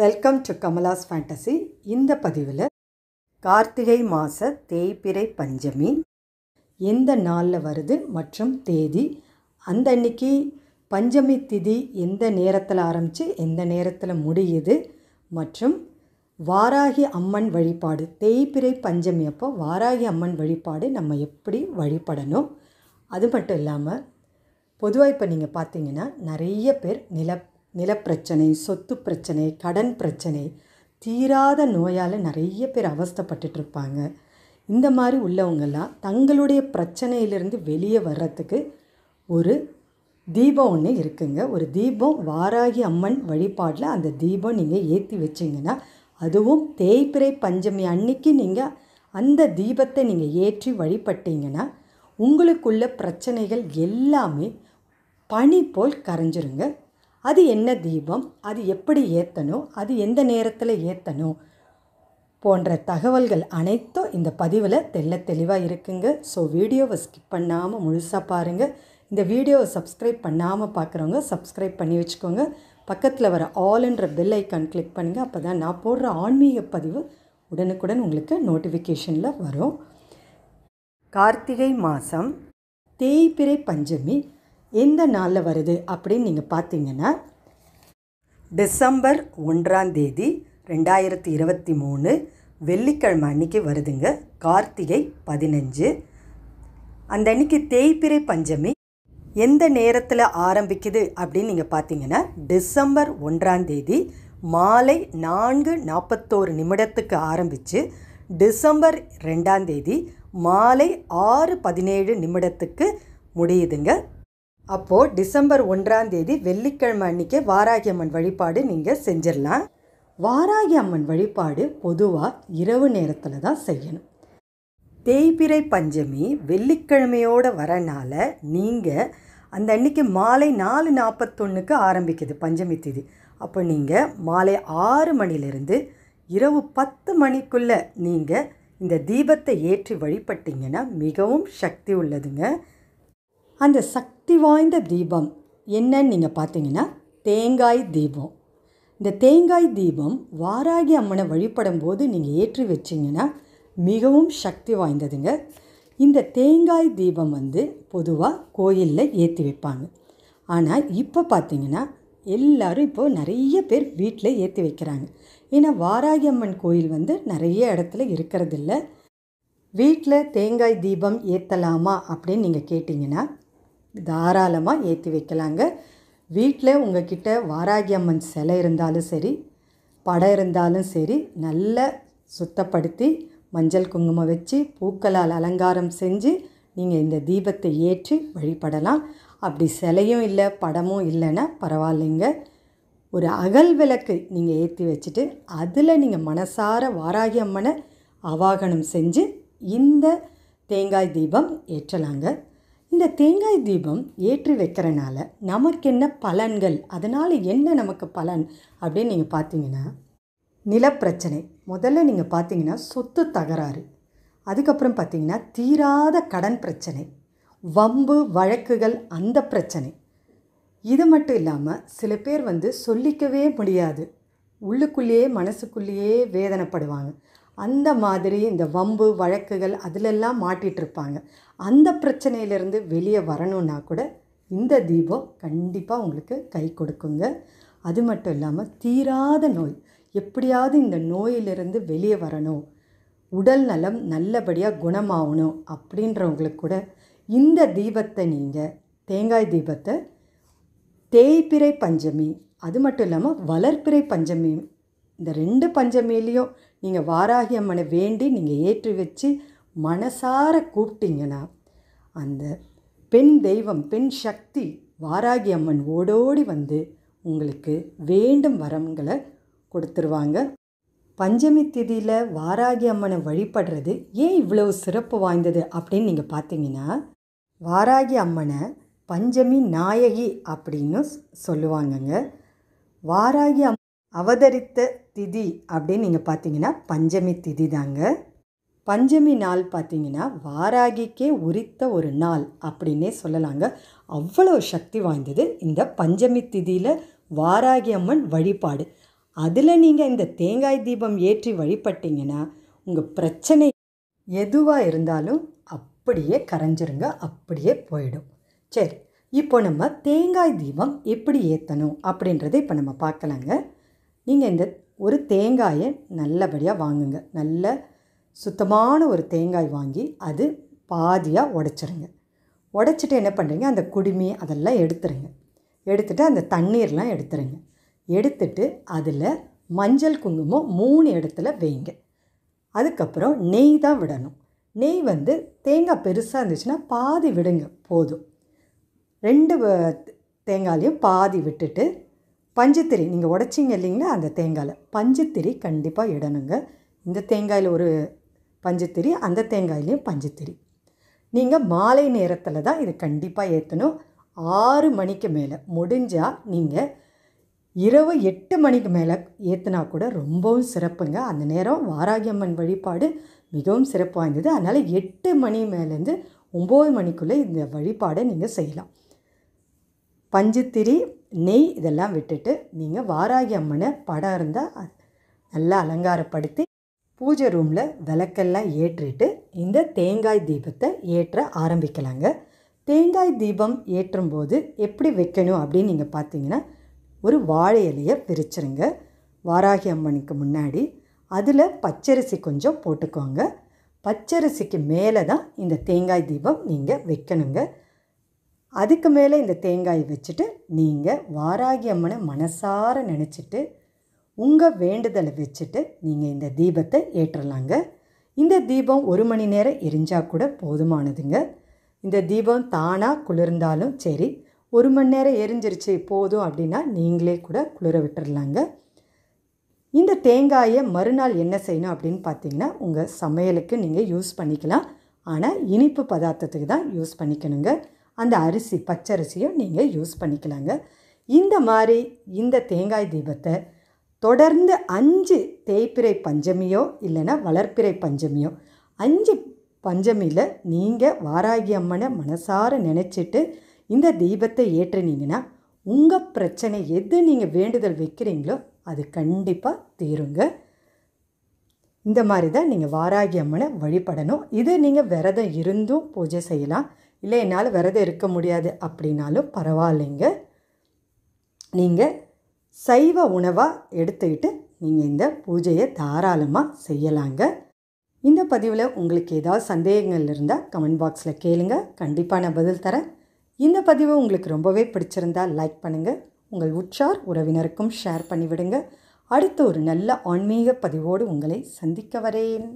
welcome to Kamala's fantasy இந்த பதிவில் கார்த்திகை மாத தேய்பிரை பஞ்சமி எந்த நாளில் வருது மற்றும் தேதி அந்த அன்னைக்கு பஞ்சமி திதி எந்த நேரத்தில் ஆரம்பித்து எந்த நேரத்தில் முடியுது மற்றும் வாராகி அம்மன் வழிபாடு தேய்பிரை பஞ்சமி அப்போ வாராகி அம்மன் வழிபாடு நம்ம எப்படி வழிபடணும் அது மட்டும் இல்லாமல் பொதுவாக இப்போ நீங்கள் பார்த்தீங்கன்னா நிறைய பேர் நில நிலப்பிரச்சனை சொத்து பிரச்சனை கடன் பிரச்சனை தீராத நோயால் நிறைய பேர் அவஸ்தப்பட்டுட்ருப்பாங்க இந்த மாதிரி உள்ளவங்கெல்லாம் தங்களுடைய பிரச்சனையிலிருந்து வெளியே வர்றதுக்கு ஒரு தீபம் ஒன்று இருக்குங்க ஒரு தீபம் வாராகி அம்மன் வழிபாட்டில் அந்த தீபம் நீங்கள் ஏற்றி வச்சிங்கன்னா அதுவும் தேய்பிரை பஞ்சமி அன்னைக்கு நீங்கள் அந்த தீபத்தை நீங்கள் ஏற்றி வழிபட்டீங்கன்னா உங்களுக்குள்ள பிரச்சனைகள் எல்லாமே பனி போல் கரைஞ்சிருங்க அது என்ன தீபம் அது எப்படி ஏற்றணும் அது எந்த நேரத்தில் ஏற்றணும் போன்ற தகவல்கள் அனைத்தும் இந்த பதிவில் தெல்ல தெளிவாக இருக்குங்க ஸோ வீடியோவை ஸ்கிப் பண்ணாமல் முழுசாக பாருங்கள் இந்த வீடியோவை சப்ஸ்கிரைப் பண்ணாமல் பார்க்குறவங்க சப்ஸ்கிரைப் பண்ணி வச்சுக்கோங்க பக்கத்தில் வர ஆல்ன்ற பெல் ஐக்கான் கிளிக் பண்ணுங்கள் அப்போ தான் நான் போடுற ஆன்மீக பதிவு உடனுக்குடன் உங்களுக்கு நோட்டிஃபிகேஷனில் வரும் கார்த்திகை மாதம் தேய்பிறை பஞ்சமி எந்த நாளில் வருது அப்படின்னு நீங்கள் பார்த்தீங்கன்னா டிசம்பர் ஒன்றாம் தேதி ரெண்டாயிரத்தி இருபத்தி மூணு வெள்ளிக்கிழமை அன்னைக்கு வருதுங்க கார்த்திகை பதினஞ்சு அந்த அன்னைக்கு தேய்பிறை பஞ்சமி எந்த நேரத்தில் ஆரம்பிக்குது அப்படின்னு நீங்கள் பார்த்தீங்கன்னா டிசம்பர் ஒன்றாம் தேதி மாலை நான்கு நாற்பத்தோரு நிமிடத்துக்கு ஆரம்பித்து டிசம்பர் ரெண்டாம் தேதி மாலை ஆறு பதினேழு நிமிடத்துக்கு முடியுதுங்க அப்போது டிசம்பர் ஒன்றாம் தேதி வெள்ளிக்கிழமை அன்றைக்கி வாராகி அம்மன் வழிபாடு நீங்கள் செஞ்சிடலாம் வாராகி அம்மன் வழிபாடு பொதுவாக இரவு நேரத்தில் தான் செய்யணும் தேய்பிரை பஞ்சமி வெள்ளிக்கிழமையோடு வரனால நீங்கள் அந்த அன்றைக்கி மாலை நாலு நாற்பத்தொன்னுக்கு ஆரம்பிக்குது பஞ்சமி தேதி அப்போ நீங்கள் மாலை ஆறு மணிலேருந்து இரவு பத்து மணிக்குள்ளே நீங்கள் இந்த தீபத்தை ஏற்றி வழிபட்டிங்கன்னா மிகவும் சக்தி உள்ளதுங்க அந்த சக்தி வாய்ந்த தீபம் என்னன்னு நீங்கள் பார்த்தீங்கன்னா தேங்காய் தீபம் இந்த தேங்காய் தீபம் வாராகி அம்மனை வழிபடும் போது நீங்கள் ஏற்றி வச்சிங்கன்னா மிகவும் சக்தி வாய்ந்ததுங்க இந்த தேங்காய் தீபம் வந்து பொதுவாக கோயிலில் ஏற்றி வைப்பாங்க ஆனால் இப்போ பார்த்தீங்கன்னா எல்லோரும் இப்போது நிறைய பேர் வீட்டில் ஏற்றி வைக்கிறாங்க ஏன்னா வாராகி அம்மன் கோயில் வந்து நிறைய இடத்துல இருக்கிறதில்ல வீட்டில் தேங்காய் தீபம் ஏற்றலாமா அப்படின்னு நீங்கள் கேட்டிங்கன்னா தாராளமாக ஏற்றி வைக்கலாங்க வீட்டில் உங்கக்கிட்ட வாராகி அம்மன் சிலை இருந்தாலும் சரி படம் இருந்தாலும் சரி நல்லா சுத்தப்படுத்தி மஞ்சள் குங்குமம் வச்சு பூக்களால் அலங்காரம் செஞ்சு நீங்கள் இந்த தீபத்தை ஏற்றி வழிபடலாம் அப்படி சிலையும் இல்லை படமும் இல்லைன்னா பரவாயில்லைங்க ஒரு அகல் விளக்கு நீங்கள் ஏற்றி வச்சுட்டு அதில் நீங்கள் மனசார வாராகி அம்மனை அவாகனம் செஞ்சு இந்த தேங்காய் தீபம் ஏற்றலாங்க இந்த தேங்காய் தீபம் ஏற்றி வைக்கிறனால நமக்கு என்ன பலன்கள் அதனால் என்ன நமக்கு பலன் அப்படின்னு நீங்கள் பார்த்தீங்கன்னா நிலப்பிரச்சனை முதல்ல நீங்கள் பார்த்தீங்கன்னா சொத்து தகராறு அதுக்கப்புறம் பார்த்தீங்கன்னா தீராத கடன் பிரச்சனை வம்பு வழக்குகள் அந்த பிரச்சனை இது மட்டும் இல்லாமல் சில பேர் வந்து சொல்லிக்கவே முடியாது உள்ளுக்குள்ளேயே மனசுக்குள்ளேயே வேதனைப்படுவாங்க அந்த மாதிரி இந்த வம்பு வழக்குகள் அதிலெல்லாம் மாட்டிகிட்ருப்பாங்க அந்த பிரச்சனையிலேருந்து வெளியே வரணுன்னா கூட இந்த தீபம் கண்டிப்பாக உங்களுக்கு கை கொடுக்குங்க அது மட்டும் இல்லாமல் தீராத நோய் எப்படியாவது இந்த நோயிலிருந்து வெளியே வரணும் உடல் நலம் நல்லபடியாக குணமாகணும் அப்படின்றவங்களுக்கு கூட இந்த தீபத்தை நீங்கள் தேங்காய் தீபத்தை தேய்பிறை பஞ்சமி அது மட்டும் இல்லாமல் வளர்ப்பிறை பஞ்சமி இந்த ரெண்டு பஞ்சமியிலையும் நீங்கள் வாராகி அம்மனை வேண்டி நீங்கள் ஏற்றி வச்சு மனசார கூப்பிட்டிங்கன்னா அந்த பெண் தெய்வம் பெண் சக்தி வாராகி அம்மன் ஓடோடி வந்து உங்களுக்கு வேண்டும் வரங்களை கொடுத்துருவாங்க பஞ்சமி திதியில் வாராகி அம்மனை வழிபடுறது ஏன் இவ்வளவு சிறப்பு வாய்ந்தது அப்படின்னு நீங்கள் பார்த்தீங்கன்னா வாராகி அம்மனை பஞ்சமி நாயகி அப்படின்னு சொல்லுவாங்கங்க வாராகி அம் அவதரித்த திதி அப்படின்னு நீங்கள் பார்த்தீங்கன்னா பஞ்சமி திதி தாங்க பஞ்சமி நாள் பார்த்தீங்கன்னா வாராகிக்கே உரித்த ஒரு நாள் அப்படின்னே சொல்லலாங்க அவ்வளோ சக்தி வாய்ந்தது இந்த பஞ்சமி திதியில் வாராகி அம்மன் வழிபாடு அதில் நீங்கள் இந்த தேங்காய் தீபம் ஏற்றி வழிபட்டிங்கன்னா உங்கள் பிரச்சனை எதுவாக இருந்தாலும் அப் அப்படியே கரைஞ்சிருங்க அப்படியே போயிடும் சரி இப்போ நம்ம தேங்காய் தீபம் எப்படி ஏற்றணும் அப்படின்றத இப்போ நம்ம பார்க்கலாங்க நீங்கள் இந்த ஒரு தேங்காயை நல்லபடியாக வாங்குங்க நல்ல சுத்தமான ஒரு தேங்காய் வாங்கி அது பாதியாக உடச்சிருங்க உடச்சிட்டு என்ன பண்ணுறீங்க அந்த குடுமி அதெல்லாம் எடுத்துருங்க எடுத்துகிட்டு அந்த தண்ணீர்லாம் எடுத்துருங்க எடுத்துட்டு அதில் மஞ்சள் குங்குமம் மூணு இடத்துல வைங்க அதுக்கப்புறம் நெய் தான் விடணும் நெய் வந்து தேங்காய் பெருசாக இருந்துச்சுன்னா பாதி விடுங்க போதும் ரெண்டு தேங்காயிலையும் பாதி விட்டுட்டு பஞ்சுத்திரி நீங்கள் உடச்சிங்க இல்லைங்களா அந்த தேங்காயில் பஞ்சுத்திரி கண்டிப்பாக இடணுங்க இந்த தேங்காயில் ஒரு பஞ்சுத்திரி அந்த தேங்காயிலையும் பஞ்சுத்திரி நீங்கள் மாலை நேரத்தில் தான் இது கண்டிப்பாக ஏற்றணும் ஆறு மணிக்கு மேலே முடிஞ்சால் நீங்கள் இரவு எட்டு மணிக்கு மேலே ஏற்றுனா கூட ரொம்பவும் சிறப்புங்க அந்த நேரம் வாராகியம்மன் வழிபாடு மிகவும் சிறப்பு வாய்ந்தது அதனால் எட்டு மணி மேலேருந்து ஒம்பது மணிக்குள்ளே இந்த வழிபாடை நீங்கள் செய்யலாம் பஞ்சுத்திரி நெய் இதெல்லாம் விட்டுட்டு நீங்கள் வாராகி அம்மனை படம் இருந்தால் நல்லா அலங்காரப்படுத்தி பூஜை ரூமில் விளக்கெல்லாம் ஏற்றிட்டு இந்த தேங்காய் தீபத்தை ஏற்ற ஆரம்பிக்கலாங்க தேங்காய் தீபம் ஏற்றும்போது எப்படி வைக்கணும் அப்படின்னு நீங்கள் பார்த்தீங்கன்னா ஒரு வாழை இலையை பிரிச்சுருங்க வாராகி அம்மனுக்கு முன்னாடி அதில் பச்சரிசி கொஞ்சம் போட்டுக்கோங்க பச்சரிசிக்கு மேலே தான் இந்த தேங்காய் தீபம் நீங்கள் வைக்கணுங்க அதுக்கு மேலே இந்த தேங்காய் வச்சுட்டு நீங்கள் வாராகி அம்மனை மனசார நினச்சிட்டு உங்கள் வேண்டுதலை வச்சுட்டு நீங்கள் இந்த தீபத்தை ஏற்றலாங்க இந்த தீபம் ஒரு மணி நேரம் எரிஞ்சால் கூட போதுமானதுங்க இந்த தீபம் தானாக குளிர்ந்தாலும் சரி ஒரு மணி நேரம் எரிஞ்சிருச்சு போதும் அப்படின்னா நீங்களே கூட குளிர விட்டுடலாங்க இந்த தேங்காயை மறுநாள் என்ன செய்யணும் அப்படின்னு பார்த்தீங்கன்னா உங்கள் சமையலுக்கு நீங்கள் யூஸ் பண்ணிக்கலாம் ஆனால் இனிப்பு பதார்த்தத்துக்கு தான் யூஸ் பண்ணிக்கணுங்க அந்த அரிசி பச்சரிசியும் நீங்கள் யூஸ் பண்ணிக்கலாங்க இந்த மாதிரி இந்த தேங்காய் தீபத்தை தொடர்ந்து அஞ்சு தேய்பிறை பஞ்சமியோ இல்லைன்னா வளர்ப்பிறை பஞ்சமியோ அஞ்சு பஞ்சமியில் நீங்கள் வாராகி அம்மனை மனசார நினச்சிட்டு இந்த தீபத்தை ஏற்றுனீங்கன்னா உங்கள் பிரச்சனை எது நீங்கள் வேண்டுதல் வைக்கிறீங்களோ அது கண்டிப்பாக தீருங்க இந்த மாதிரி தான் நீங்கள் வாராகி அம்மனை வழிபடணும் இது நீங்கள் விரதம் இருந்தும் பூஜை செய்யலாம் இல்லை என்னால் விரதம் இருக்க முடியாது அப்படின்னாலும் பரவாயில்லைங்க நீங்கள் சைவ உணவாக எடுத்துக்கிட்டு நீங்கள் இந்த பூஜையை தாராளமாக செய்யலாங்க இந்த பதிவில் உங்களுக்கு ஏதாவது சந்தேகங்கள் இருந்தால் கமெண்ட் பாக்ஸில் கேளுங்க கண்டிப்பாக நான் பதில் தரேன் இந்த பதிவு உங்களுக்கு ரொம்பவே பிடிச்சிருந்தால் லைக் பண்ணுங்கள் உங்கள் உற்றார் உறவினருக்கும் ஷேர் பண்ணிவிடுங்க அடுத்த ஒரு நல்ல ஆன்மீக பதிவோடு உங்களை சந்திக்க வரேன்